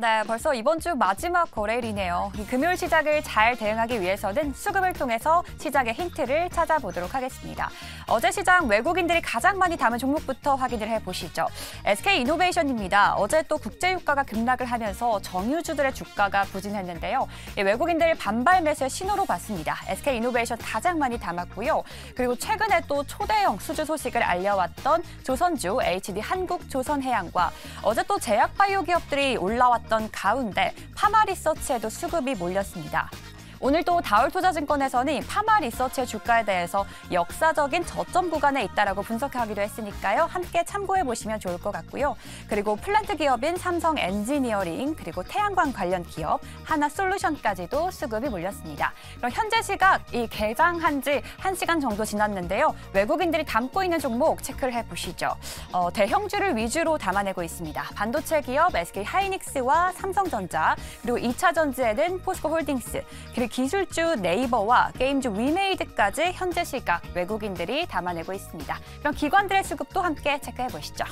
네, 벌써 이번 주 마지막 거래일이네요. 금요일 시작을 잘 대응하기 위해서는 수급을 통해서 시작의 힌트를 찾아보도록 하겠습니다. 어제 시장 외국인들이 가장 많이 담은 종목부터 확인을 해보시죠. SK이노베이션입니다. 어제 또 국제유가가 급락을 하면서 정유주들의 주가가 부진했는데요. 예, 외국인들 반발 매수의 신호로 봤습니다. SK이노베이션 가장 많이 담았고요. 그리고 최근에 또 초대형 수주 소식을 알려왔던 조선주 HD 한국조선해양과 어제 또 제약바이오 기업들이 올라왔 있던 가운데 파마 리서치에도 수급이 몰렸습니다. 오늘 또 다울투자증권에서는 파마 리서치의 주가에 대해서 역사적인 저점 구간에 있다라고 분석하기도 했으니까요. 함께 참고해 보시면 좋을 것 같고요. 그리고 플랜트 기업인 삼성 엔지니어링 그리고 태양광 관련 기업 하나솔루션까지도 수급이 몰렸습니다. 그럼 현재 시각 이 개장한 지 한시간 정도 지났는데요. 외국인들이 담고 있는 종목 체크를 해 보시죠. 어, 대형주를 위주로 담아내고 있습니다. 반도체 기업 SK 하이닉스와 삼성전자 그리고 이차전지에는 포스코홀딩스 그리고 기술주 네이버와 게임주 위메이드까지 현재 시각 외국인들이 담아내고 있습니다. 그럼 기관들의 수급도 함께 체크해 보시죠.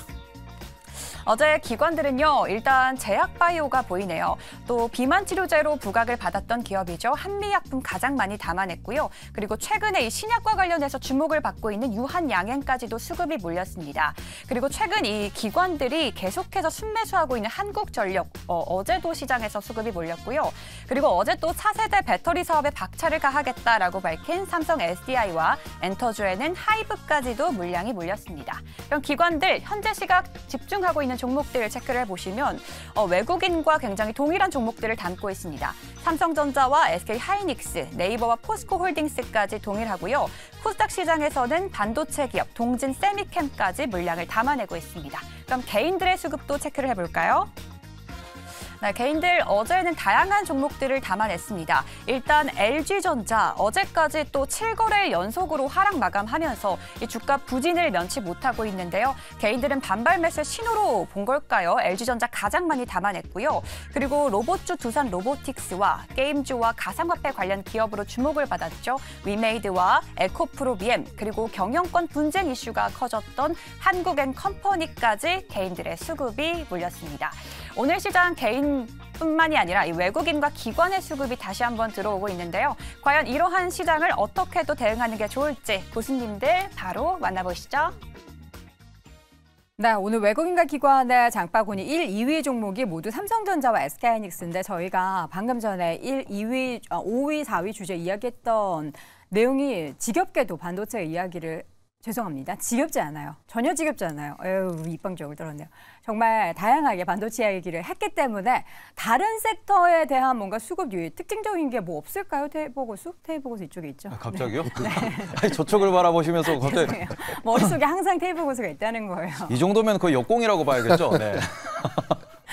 어제 기관들은요, 일단 제약바이오가 보이네요. 또 비만 치료제로 부각을 받았던 기업이죠. 한미약품 가장 많이 담아냈고요. 그리고 최근에 이 신약과 관련해서 주목을 받고 있는 유한양행까지도 수급이 몰렸습니다. 그리고 최근 이 기관들이 계속해서 순매수하고 있는 한국전력 어, 제도 시장에서 수급이 몰렸고요. 그리고 어제 또 차세대 배터리 사업에 박차를 가하겠다라고 밝힌 삼성 SDI와 엔터주에는 하이브까지도 물량이 몰렸습니다. 이런 기관들 현재 시각 집중하고 있는 있는 종목들을 체크를 해보시면 어, 외국인과 굉장히 동일한 종목들을 담고 있습니다. 삼성전자와 SK하이닉스, 네이버와 포스코홀딩스까지 동일하고요. 코스닥 시장에서는 반도체 기업 동진 세미캠까지 물량을 담아내고 있습니다. 그럼 개인들의 수급도 체크를 해볼까요? 네, 개인들 어제는 다양한 종목들을 담아냈습니다. 일단 LG전자 어제까지 또 7거래 연속으로 하락 마감하면서 이 주가 부진을 면치 못하고 있는데요. 개인들은 반발 매수 신호로 본 걸까요? LG전자 가장 많이 담아냈고요. 그리고 로봇주 두산 로보틱스와 게임주와 가상화폐 관련 기업으로 주목을 받았죠. 위메이드와 에코프로 비엠 그리고 경영권 분쟁 이슈가 커졌던 한국엔컴퍼니까지 개인들의 수급이 몰렸습니다. 오늘 시장 개인 기관뿐만이 아니라 외국인과 기관의 수급이 다시 한번 들어오고 있는데요. 과연 이러한 시장을 어떻게 또 대응하는 게 좋을지 교수님들 바로 만나보시죠. 네, 오늘 외국인과 기관의 장바구니 1, 2위 종목이 모두 삼성전자와 SK하이닉스인데 저희가 방금 전에 1, 2위, 5위, 4위 주제 이야기했던 내용이 지겹게도 반도체 이야기를 죄송합니다. 지겹지 않아요. 전혀 지겹지 않아요. 에휴, 입방적을 떨었네요. 정말 다양하게 반도체 이야기를 했기 때문에 다른 섹터에 대한 뭔가 수급 유입 특징적인 게 뭐 없을까요? 테이보고수? 테이보고수 이쪽에 있죠. 아, 갑자기요? 네. 아니, 저쪽을 바라보시면서 갑자기. 머릿속에 항상 테이보고수가 있다는 거예요. 이 정도면 거의 역공이라고 봐야겠죠? 네.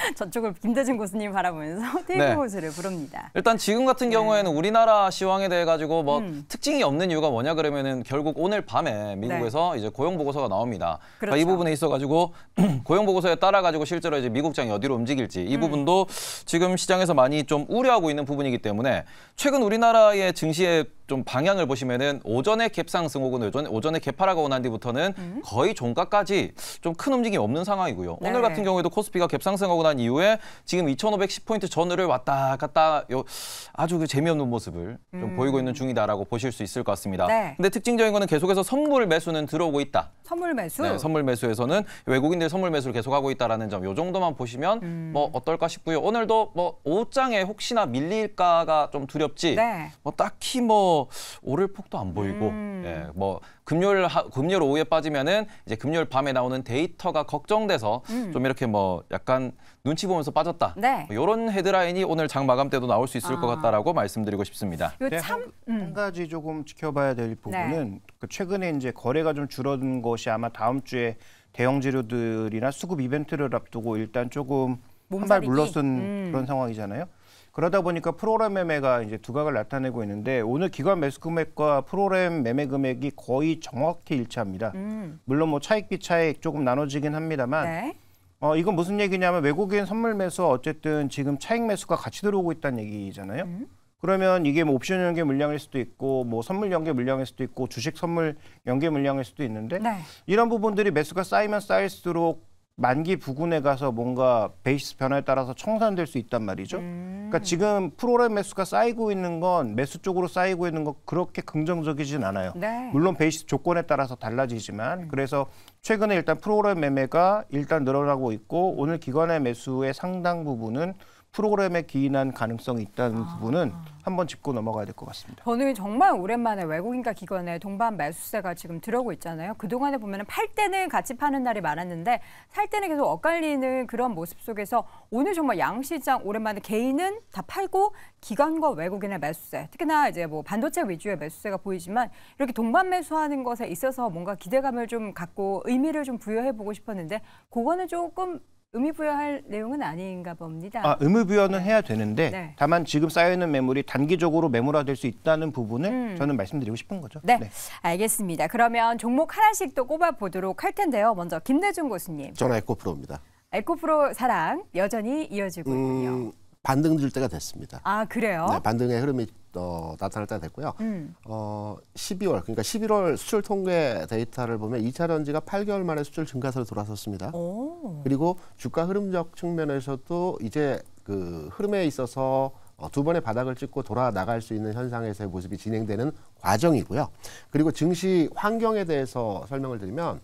저쪽을 김대중 교수님 바라보면서 테이블 네. 호수를 부릅니다. 일단 지금 같은 네. 경우에는 네. 우리나라 시황에 대해 가지고 뭐 음. 특징이 없는 이유가 뭐냐 그러면은 결국 오늘 밤에 미국에서 네. 이제 고용 보고서가 나옵니다. 그렇죠. 그러니까 이 그렇죠. 부분에 있어 가지고 고용 보고서에 따라 가지고 실제로 이제 미국장이 어디로 움직일지 이 음. 부분도 음. 지금 시장에서 많이 좀 우려하고 있는 부분이기 때문에 최근 우리나라의 증시의 좀 방향을 보시면은 오전에 갭상승 혹은 오전, 오전에 갭하라고 오난 뒤부터는 음. 거의 종가까지 좀 큰 움직임이 없는 상황이고요. 오늘 네. 같은 경우에도 코스피가 갭상승하고 난 결단 이후에 지금 2,510포인트 전후를 왔다 갔다 요 아주 그 재미없는 모습을 음. 좀 보이고 있는 중이다라고 보실 수 있을 것 같습니다. 네. 근데 특징적인 거는 계속해서 선물 매수는 들어오고 있다. 선물 매수? 네, 선물 매수에서는 외국인들 선물 매수를 계속하고 있다라는 점, 요 정도만 보시면 음. 뭐 어떨까 싶고요. 오늘도 뭐 5장에 혹시나 밀릴까가 좀 두렵지. 네. 뭐 딱히 뭐 오를 폭도 안 보이고, 음. 예, 뭐 금요일 하, 금요일 오후에 빠지면은 이제 금요일 밤에 나오는 데이터가 걱정돼서 음. 좀 이렇게 뭐 약간 눈치 보면서 빠졌다. 네. 뭐 이런 헤드라인이 오늘 장 마감 때도 나올 수 있을 아. 것 같다라고 말씀드리고 싶습니다. 네, 참... 음. 한, 가지 조금 지켜봐야 될 부분은 네. 그 최근에 이제 거래가 좀 줄어든 것이 아마 다음 주에 대형 재료들이나 수급 이벤트를 앞두고 일단 조금 한 발 물러선 음. 그런 상황이잖아요. 그러다 보니까 프로그램 매매가 이제 두각을 나타내고 있는데 오늘 기관 매수 금액과 프로그램 매매 금액이 거의 정확히 일치합니다. 음. 물론 뭐 차익 비차익 조금 나눠지긴 합니다만 네. 어, 이건 무슨 얘기냐면 외국인 선물 매수 어쨌든 지금 차익 매수가 같이 들어오고 있다는 얘기잖아요. 음. 그러면 이게 뭐 옵션 연계 물량일 수도 있고 뭐 선물 연계 물량일 수도 있고 주식 선물 연계 물량일 수도 있는데 네. 이런 부분들이 매수가 쌓이면 쌓일수록 만기 부근에 가서 뭔가 베이스 변화에 따라서 청산될 수 있단 말이죠. 음. 그러니까 음. 지금 프로그램 매수가 쌓이고 있는 건 매수 쪽으로 쌓이고 있는 건 그렇게 긍정적이진 않아요. 네. 물론 베이스 조건에 따라서 달라지지만 음. 그래서 최근에 일단 프로그램 매매가 일단 늘어나고 있고 오늘 기관의 매수의 상당 부분은 프로그램에 기인한 가능성이 있다는 아. 부분은 한번 짚고 넘어가야 될 것 같습니다. 저는 정말 오랜만에 외국인가 기관에 동반 매수세가 지금 들어오고 있잖아요. 그동안에 보면 팔 때는 같이 파는 날이 많았는데 살 때는 계속 엇갈리는 그런 모습 속에서 오늘 정말 양시장 오랜만에 개인은 다 팔고 기관과 외국인의 매수세 특히나 이제 뭐 반도체 위주의 매수세가 보이지만 이렇게 동반 매수하는 것에 있어서 뭔가 기대감을 좀 갖고 의미를 좀 부여해보고 싶었는데 그거는 조금 의미 부여할 내용은 아닌가 봅니다. 아, 의무 부여는 네. 해야 되는데 네. 다만 지금 쌓여있는 매물이 단기적으로 매물화될 수 있다는 부분을 음. 저는 말씀드리고 싶은 거죠. 네. 네. 알겠습니다. 그러면 종목 하나씩 또 꼽아보도록 할 텐데요. 먼저 김대중 교수님. 저는 에코프로입니다. 에코프로 사랑 여전히 이어지고 음, 있군요. 반등 줄 때가 됐습니다. 아 그래요? 네, 반등의 흐름이 어, 나타날 때가 됐고요. 음. 어, 12월 그러니까 11월 수출 통계 데이터를 보면 2차 전지가 8개월 만에 수출 증가세로 돌아섰습니다. 오. 그리고 주가 흐름적 측면에서도 이제 그 흐름에 있어서 어, 두 번의 바닥을 찍고 돌아 나갈 수 있는 현상에서의 모습이 진행되는 과정이고요. 그리고 증시 환경에 대해서 설명을 드리면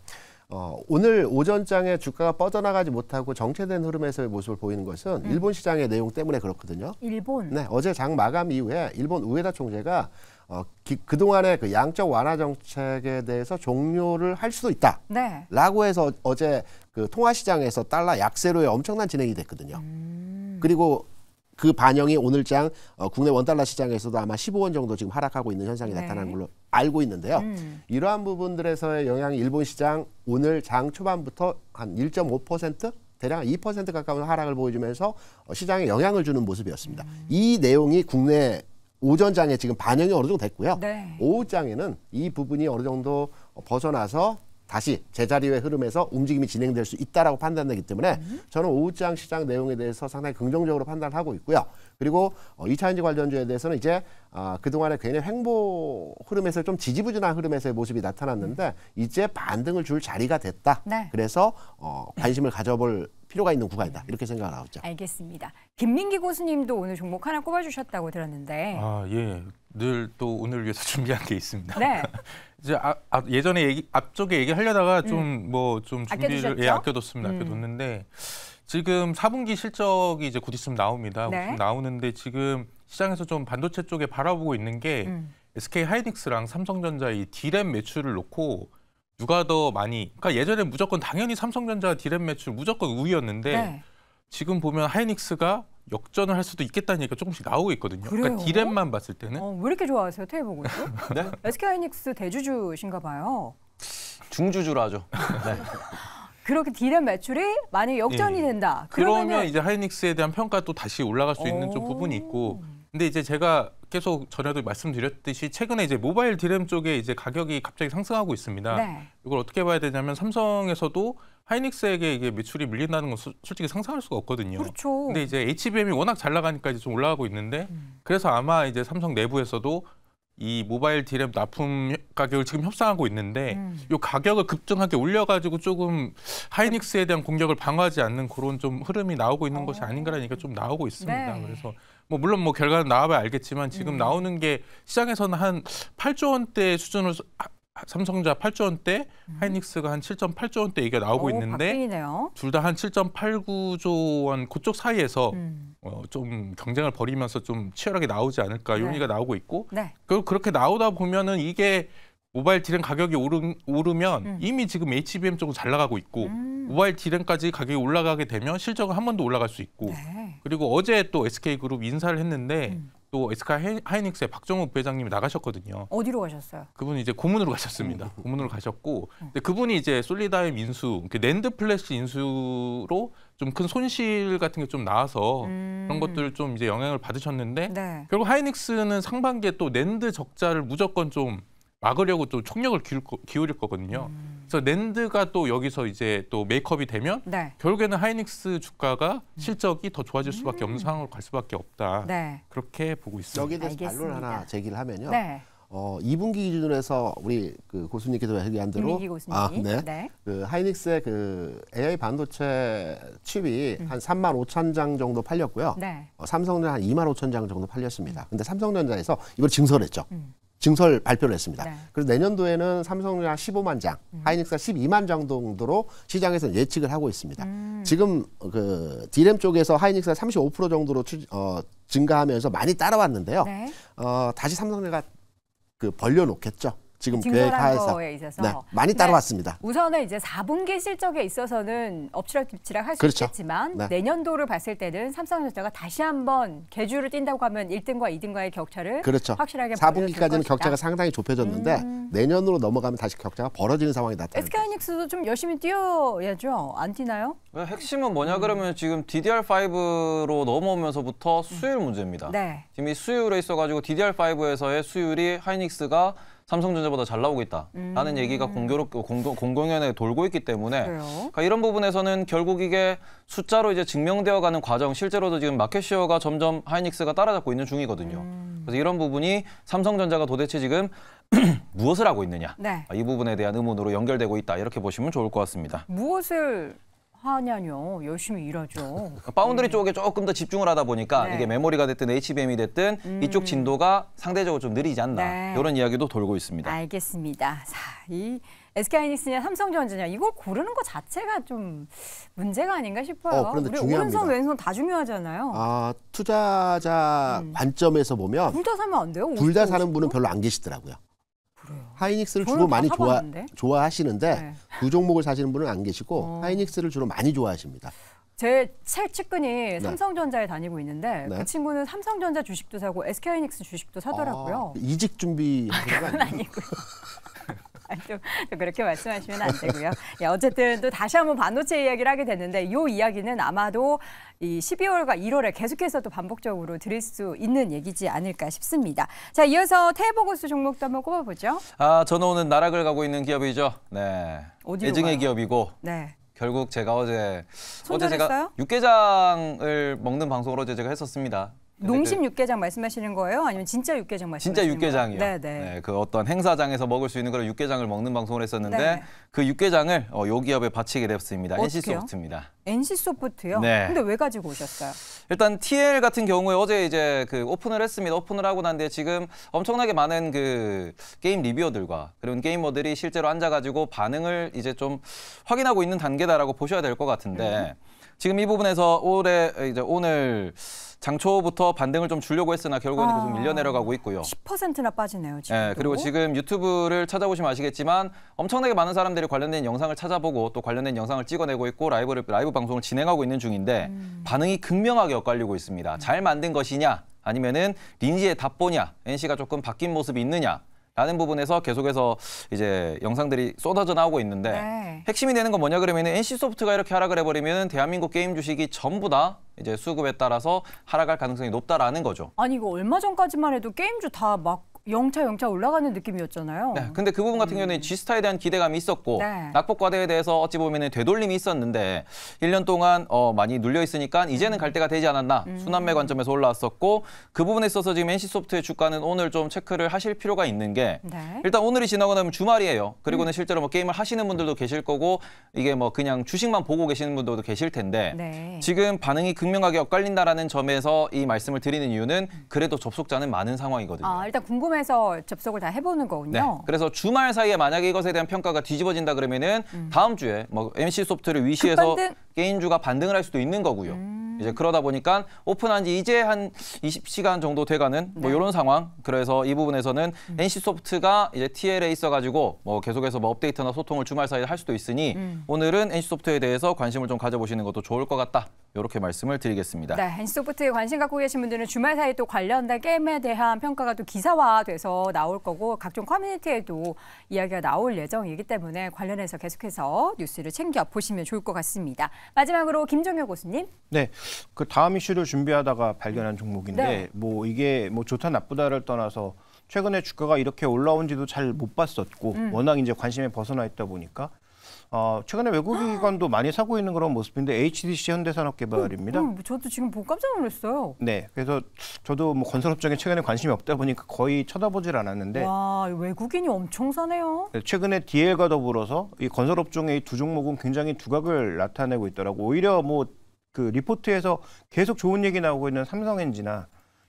어, 오늘 오전장에 주가가 빠져나가지 못하고 정체된 흐름에서의 모습을 보이는 것은 음. 일본 시장의 내용 때문에 그렇거든요. 일본. 네, 어제 장 마감 이후에 일본 우에다 총재가 어, 기, 그동안의 그 양적 완화 정책에 대해서 종료를 할 수도 있다. 네. 라고 해서 어제 그 통화 시장에서 달러 약세로의 엄청난 진행이 됐거든요. 음. 그리고 그 반영이 오늘장 어, 국내 원달러 시장에서도 아마 15원 정도 지금 하락하고 있는 현상이 네. 나타난 걸로 알고 있는데요. 음. 이러한 부분들에서의 영향이 일본 시장 오늘 장 초반부터 한 1.5% 대략 2% 가까운 하락을 보여주면서 어, 시장에 영향을 주는 모습이었습니다. 음. 이 내용이 국내 오전장에 지금 반영이 어느 정도 됐고요. 네. 오후장에는 이 부분이 어느 정도 벗어나서 다시 제자리의 흐름에서 움직임이 진행될 수 있다라고 판단되기 때문에 음. 저는 오후장 시장 내용에 대해서 상당히 긍정적으로 판단을 하고 있고요. 그리고 어, 이차전지 관련주에 대해서는 이제 아, 그동안에 굉장히 횡보 흐름에서 좀 지지부진한 흐름에서의 모습이 나타났는데 음. 이제 반등을 줄 자리가 됐다. 네. 그래서 어, 관심을 가져볼 필요가 있는 구간이다. 이렇게 생각을 하죠 알겠습니다. 김민기 고수님도 오늘 종목 하나 꼽아주셨다고 들었는데. 아 예, 늘 또 오늘 위해서 준비한 게 있습니다. 네. 이제 아, 아, 예전에 얘기, 앞쪽에 얘기하려다가 음. 좀 뭐좀 음. 뭐좀 준비를 예, 아껴뒀습니다. 음. 아껴뒀는데 지금 4분기 실적이 이제 곧 있으면 나옵니다. 네. 나오는데 지금 시장에서 좀 반도체 쪽에 바라보고 있는 게 음. SK 하이닉스랑 삼성전자 이디램 매출을 놓고 누가 더 많이 그러니까 예전에 무조건 당연히 삼성전자 디램 매출 무조건 우위였는데 네. 지금 보면 하이닉스가 역전을 할 수도 있겠다는 얘기가 조금씩 나오고 있거든요. 그러니까 그래요? 그러니까 디램만 봤을 때는. 어, 왜 이렇게 좋아하세요? 테이보고 네? SK하이닉스 대주주신가 봐요. 중주주라 하죠. 네. 그렇게 디램 매출이 많이 역전이 예. 된다. 그러면 그러면 이제 하이닉스에 대한 평가 또 다시 올라갈 수 있는 좀 부분이 있고. 근데 이제 제가 계속 전에도 말씀드렸듯이 최근에 이제 모바일 디램 쪽에 이제 가격이 갑자기 상승하고 있습니다. 네. 이걸 어떻게 봐야 되냐면 삼성에서도 하이닉스에게 이게 매출이 밀린다는 건 수, 솔직히 상상할 수가 없거든요. 그렇죠. 근데 이제 HBM이 워낙 잘 나가니까 이제 좀 올라가고 있는데 음. 그래서 아마 이제 삼성 내부에서도 이 모바일 디램 납품 가격을 지금 협상하고 있는데 음. 요 가격을 급등하게 올려가지고 조금 하이닉스에 대한 공격을 방어하지 않는 그런 좀 흐름이 나오고 있는 어. 것이 아닌가라는 얘기좀 나오고 있습니다. 네. 그래서 뭐 물론 뭐 결과는 나와봐야 알겠지만 지금 음. 나오는 게 시장에서는 한 8조 원대 수준으로 삼성자 8조 원대, 음. 하이닉스가 한 7.8조 원대 얘기가 나오고 오, 있는데 둘 다 한 7.89조 원 그쪽 사이에서 음. 어, 좀 경쟁을 벌이면서 좀 치열하게 나오지 않을까 네. 요리가 나오고 있고 네. 그리고 그렇게 나오다 보면은 이게 모바일 디램 가격이 오르, 오르면 음. 이미 지금 HBM 쪽은 잘 나가고 있고 음. 모바일 디램까지 가격이 올라가게 되면 실적은 한번 더 올라갈 수 있고 네. 그리고 어제 또 SK그룹 인사를 했는데 음. 또 SK 하이닉스의 박정욱 부회장님이 나가셨거든요. 어디로 가셨어요? 그분이 이제 고문으로 가셨습니다. 음. 고문으로 가셨고, 음. 근데 그분이 이제 솔리다임 인수, 랜드 플래시 인수로 좀 큰 손실 같은 게 좀 나와서 음. 그런 것들 좀 이제 영향을 받으셨는데 네. 결국 하이닉스는 상반기에 또 랜드 적자를 무조건 좀 막으려고 좀 총력을 기울, 기울일 거거든요. 음. 그래서 랜드가 또 여기서 이제 또 메이크업이 되면 네. 결국에는 하이닉스 주가가 음. 실적이 더 좋아질 수밖에 없는 음. 상황으로 갈 수밖에 없다. 네. 그렇게 보고 있습니다. 여기에 대해서 반론 하나 제기를 하면요. 네. 어, 2분기 기준으로 해서 우리 그 고수님께서 얘기한 대로 아, 네. 네. 그 하이닉스의 그 AI 반도체 칩이 음. 한 3만 5천 장 정도 팔렸고요. 네. 어, 삼성전자 한 2만 5천 장 정도 팔렸습니다. 음. 근데 삼성전자에서 이걸 증설했죠. 음. 증설 발표를 했습니다. 네. 그래서 내년도에는 삼성이 한 15만 장, 음. 하이닉스가 12만 장 정도로 시장에서 예측을 하고 있습니다. 음. 지금 그 디램 쪽에서 하이닉스가 35% 정도로 추, 어, 증가하면서 많이 따라왔는데요. 네. 어, 다시 삼성내가 그 벌려놓겠죠. 지금 계획하에서 네, 많이 네. 따라왔습니다. 우선은 이제 4분기 실적에 있어서는 엎치락뒤치락 할수 그렇죠. 있겠지만 네. 내년도를 봤을 때는 삼성전자가 다시 한번 개주를 뛴다고 하면 1등과 2등과의 격차를 그렇죠. 확실하게 4분기까지는 격차가 상당히 좁혀졌는데 음. 내년으로 넘어가면 다시 격차가 벌어지는 상황이 나타나요. SK하이닉스도 좀 열심히 뛰어야죠. 안 뛰나요? 네, 핵심은 뭐냐 그러면 지금 DDR5로 넘어오면서부터 수율 문제입니다. 네. 지금 이 수율에 있어가지고 DDR5에서의 수율이 하이닉스가 삼성전자보다 잘 나오고 있다라는 음. 얘기가 공교롭게 공공, 공공연에 돌고 있기 때문에 그러니까 이런 부분에서는 결국 이게 숫자로 이제 증명되어가는 과정 실제로도 지금 마켓시어가 점점 하이닉스가 따라잡고 있는 중이거든요. 음. 그래서 이런 부분이 삼성전자가 도대체 지금 무엇을 하고 있느냐 네. 아, 이 부분에 대한 의문으로 연결되고 있다 이렇게 보시면 좋을 것 같습니다. 무엇을 하냐뇨. 열심히 일하죠. 바운드리 그러니까 음. 쪽에 조금 더 집중을 하다 보니까 네. 이게 메모리가 됐든 HBM이 됐든 음. 이쪽 진도가 상대적으로 좀 느리지 않나 네. 이런 이야기도 돌고 있습니다. 알겠습니다. 자, 이 SK하이닉스냐 삼성전자냐 이걸 고르는 것 자체가 좀 문제가 아닌가 싶어요. 어, 그런데 중요합니다. 오른손 왼손 다 중요하잖아요. 아, 투자자 음. 관점에서 보면 둘 다 사면 안 돼요? 둘 다 사는 분은 별로 안 계시더라고요. 하이닉스를 주로 많이 좋아, 좋아하시는데 네. 그 종목을 사시는 분은 안 계시고 어. 하이닉스를 주로 많이 좋아하십니다. 제 최측근이 네. 삼성전자에 다니고 있는데 네. 그 친구는 삼성전자 주식도 사고 SK하이닉스 주식도 사더라고요. 아, 이직 준비 그건 아니고 또, 또 그렇게 말씀하시면 안 되고요. 야, 예, 어쨌든 또 다시 한번 반도체 이야기를 하게 됐는데 이 이야기는 아마도 이 12월과 1월에 계속해서 또 반복적으로 드릴 수 있는 얘기지 않을까 싶습니다. 자, 이어서 태보고수 종목도 한번 꼽아보죠. 아, 저는 오늘 나락을 가고 있는 기업이죠. 네. 예증의 기업이고. 네. 결국 제가 어제 어제 제가 육개장을 먹는 방송으로 어제 제가 했었습니다. 농심 육개장 말씀하시는 거예요? 아니면 진짜 육개장 말씀하시는 진짜 육개장이요. 네, 네. 네, 그 어떤 행사장에서 먹을 수 있는 그런 육개장을 먹는 방송을 했었는데 네. 그 육개장을 어, 요 기업에 바치게 됐습니다. NC 소프트입니다. NC 소프트요? 네. 근데 왜 가지고 오셨어요? 일단 TL 같은 경우에 어제 이제 그 오픈을 했습니다. 오픈을 하고 난 뒤에 지금 엄청나게 많은 그 게임 리뷰어들과 그런 게이머들이 실제로 앉아가지고 반응을 이제 좀 확인하고 있는 단계다라고 보셔야 될 것 같은데 음. 지금 이 부분에서 올해 이제 오늘 장초부터 반등을 좀 주려고 했으나 결국에는 계속 아, 밀려 내려가고 있고요. 10%나 빠지네요, 지금. 예, 그리고 지금 유튜브를 찾아보시면 아시겠지만 엄청나게 많은 사람들이 관련된 영상을 찾아보고 또 관련된 영상을 찍어내고 있고 라이브를 라이브 방송을 진행하고 있는 중인데 음. 반응이 극명하게 엇갈리고 있습니다. 음. 잘 만든 것이냐 아니면은 린지의 답보냐, NC가 조금 바뀐 모습이 있느냐 라는 부분에서 계속해서 이제 영상들이 쏟아져 나오고 있는데 네. 핵심이 되는 건 뭐냐 그러면은 NC 소프트가 이렇게 하락을 해버리면 대한민국 게임 주식이 전부 다 이제 수급에 따라서 하락할 가능성이 높다라는 거죠. 아니 이거 얼마 전까지만 해도 게임주 다막 영차영차 올라가는 느낌이었잖아요. 네, 근데 그 부분 같은 음. 경우는 G스타에 대한 기대감이 있었고 네. 낙폭과대에 대해서 어찌 보면 되돌림이 있었는데 1년 동안 어, 많이 눌려 있으니까 이제는 음. 갈 때가 되지 않았나 음. 순환매 관점에서 올라왔었고 그 부분에 있어서 지금 NC소프트의 주가는 오늘 좀 체크를 하실 필요가 있는 게 네. 일단 오늘이 지나고 나면 주말이에요. 그리고는 음. 실제로 뭐 게임을 하시는 분들도 계실 거고 이게 뭐 그냥 주식만 보고 계시는 분들도 계실 텐데 네. 지금 반응이 극명하게 엇갈린다라는 점에서 이 말씀을 드리는 이유는 음. 그래도 접속자는 많은 상황이거든요. 아, 일단 궁금해 포해서 접속을 다 해보는 거군요. 네. 그래서 주말 사이에 만약에 이것에 대한 평가가 뒤집어진다 그러면은 음. 다음 주에 뭐 MC 소프트를 위시해서 급반등? 게임주가 반등을 할 수도 있는 거고요. 음. 이제 그러다 보니까 오픈한 지 이제 한 20시간 정도 돼가는 뭐 네. 이런 상황. 그래서 이 부분에서는 음. NC 소프트가 이제 TL에 있어가지고 뭐 계속해서 뭐 업데이트나 소통을 주말 사이에 할 수도 있으니 음. 오늘은 NC 소프트에 대해서 관심을 좀 가져보시는 것도 좋을 것 같다. 이렇게 말씀을 드리겠습니다. 네, 엔소프트에 관심 갖고 계신 분들은 주말 사이 또 관련된 게임에 대한 평가가 또 기사화돼서 나올 거고 각종 커뮤니티에도 이야기가 나올 예정이기 때문에 관련해서 계속해서 뉴스를 챙겨 보시면 좋을 것 같습니다. 마지막으로 김종혁 교수님. 네, 그 다음 이슈를 준비하다가 발견한 종목인데 네. 뭐 이게 뭐 좋다 나쁘다를 떠나서 최근에 주가가 이렇게 올라온지도 잘 못 봤었고 음. 워낙 이제 관심에 벗어나 있다 보니까 어, 최근에 외국 아. 기관도 많이 사고 있는 그런 모습인데 HDC 현대산업개발입니다. 어, 음, 음, 저도 지금 보고 뭐 깜짝 놀랐어요. 네, 그래서 저도 뭐 건설업종에 최근에 관심이 없다 보니까 거의 쳐다보질 않았는데 와, 외국인이 엄청 사네요. 네, 최근에 DL과 더불어서 이 건설업종의 두 종목은 굉장히 두각을 나타내고 있더라고. 오히려 뭐 그 리포트에서 계속 좋은 얘기 나오고 있는 삼성엔지나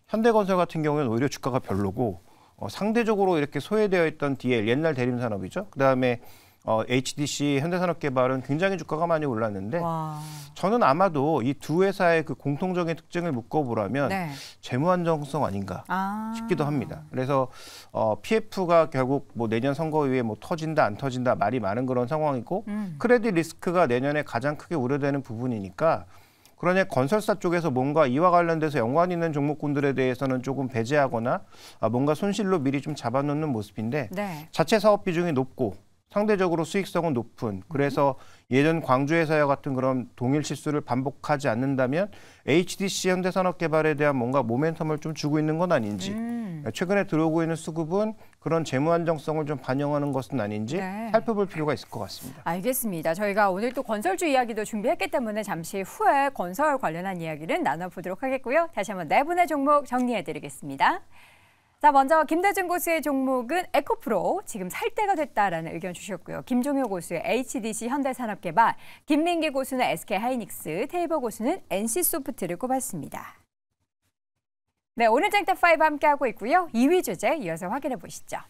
현대건설 같은 경우에는 오히려 주가가 별로고 어, 상대적으로 이렇게 소외되어 있던 DL 옛날 대림산업이죠. 그다음에 어, HDC 현대산업개발은 굉장히 주가가 많이 올랐는데 와. 저는 아마도 이 두 회사의 그 공통적인 특징을 묶어보라면 네. 재무안정성 아닌가 아. 싶기도 합니다. 그래서 어, PF가 결국 뭐 내년 선거 이후에 뭐 터진다 안 터진다 말이 많은 그런 상황이고 음. 크레딧 리스크가 내년에 가장 크게 우려되는 부분이니까 그러니 건설사 쪽에서 뭔가 이와 관련돼서 연관 있는 종목군들에 대해서는 조금 배제하거나 아, 뭔가 손실로 미리 좀 잡아놓는 모습인데 네. 자체 사업 비중이 높고 상대적으로 수익성은 높은 그래서 예전 광주 회사와 같은 그런 동일 실수를 반복하지 않는다면 HDC 현대산업개발에 대한 뭔가 모멘텀을 좀 주고 있는 건 아닌지 음. 최근에 들어오고 있는 수급은 그런 재무 안정성을 좀 반영하는 것은 아닌지 네. 살펴볼 필요가 있을 것 같습니다. 알겠습니다. 저희가 오늘 또 건설주 이야기도 준비했기 때문에 잠시 후에 건설 관련한 이야기를 나눠보도록 하겠고요. 다시 한번 네 분의 종목 정리해드리겠습니다. 자, 먼저 김대중 고수의 종목은 에코프로 지금 살 때가 됐다라는 의견 주셨고요. 김종효 고수의 HDC 현대산업개발, 김민기 고수는 SK하이닉스, 테이버 고수는 NC소프트를 꼽았습니다. 네, 오늘 쟁탑5 함께하고 있고요. 2위 주제 이어서 확인해 보시죠.